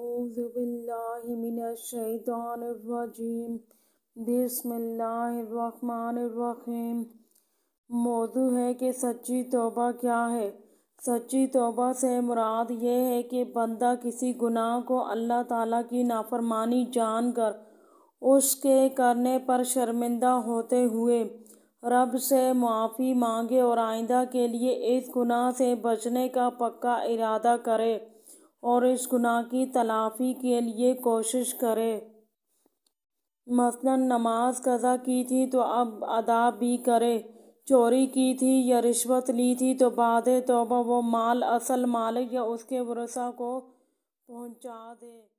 أعوذ بالله من الشيطان الرجيم بسم الله الرحمन الرحीम मौजू है कि सच्ची तोबा क्या है सच्ची तोबा से मुराद ये है कि बंदा किसी गुनाह को अल्लाह ताला की नाफरमानी जानकर उसके करने पर शर्मिंदा होते हुए रब से माफ़ी मांगे और आइंदा के लिए इस गुनाह से बचने का पक्का इरादा करे और इस गुनाह की तलाफ़ी के लिए कोशिश करे मसलन नमाज कज़ा की थी तो अब अदा भी करे चोरी की थी या रिश्वत ली थी तो बाद तोबा वो माल असल मालिक या उसके भरोसा को पहुंचा दे